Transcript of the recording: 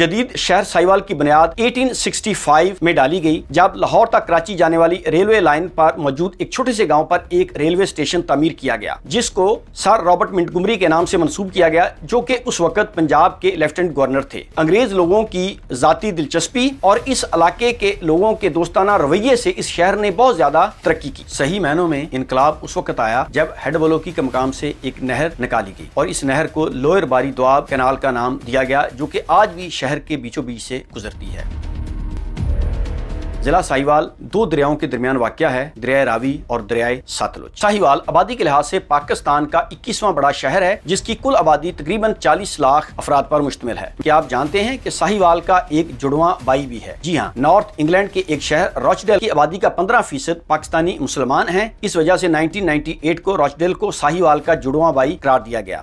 जदीद शहर साहिवाल की बुनियाद 1865 में डाली गई जब लाहौर तक कराची जाने वाली रेलवे लाइन पर मौजूद एक छोटे से गाँव पर एक रेलवे स्टेशन तमीर किया गया जिसको सर रॉबर्ट मिंटगुमरी के नाम से मनसूब किया गया जो कि उस वक्त पंजाब के लेफ्टिनेंट गवर्नर थे अंग्रेज लोगों की जाती दिलचस्पी और इस इलाके के लोगों के दोस्ताना रवैये से इस शहर ने बहुत ज्यादा तरक्की की सही महीनों में इनकलाब उस वक्त आया जब हेड बलोकी के मकाम से एक नहर निकाली गई और इस नहर को लोअर बारी दुआब कैनाल का नाम दिया गया जो कि आज भी शहर के बीचों बीच से गुजरती है जिला साहिवाल दो दरियाओं के दरमियान वाक्य है दरियाए रावी और दरियाए सतलुज साहिवाल आबादी के लिहाज से पाकिस्तान का 21वां बड़ा शहर है जिसकी कुल आबादी तकरीबन 40 लाख अफराद पर मुश्तमिल है क्या आप जानते हैं कि साहिवाल का एक जुड़वा बाई भी है जी हाँ नॉर्थ इंग्लैंड के एक शहर रॉचडेल की आबादी का पंद्रह फीसद पाकिस्तानी मुसलमान है इस वजह ऐसी नाइनटीन को रॉचडेल को साहिवाल का जुड़वा बाई करार दिया गया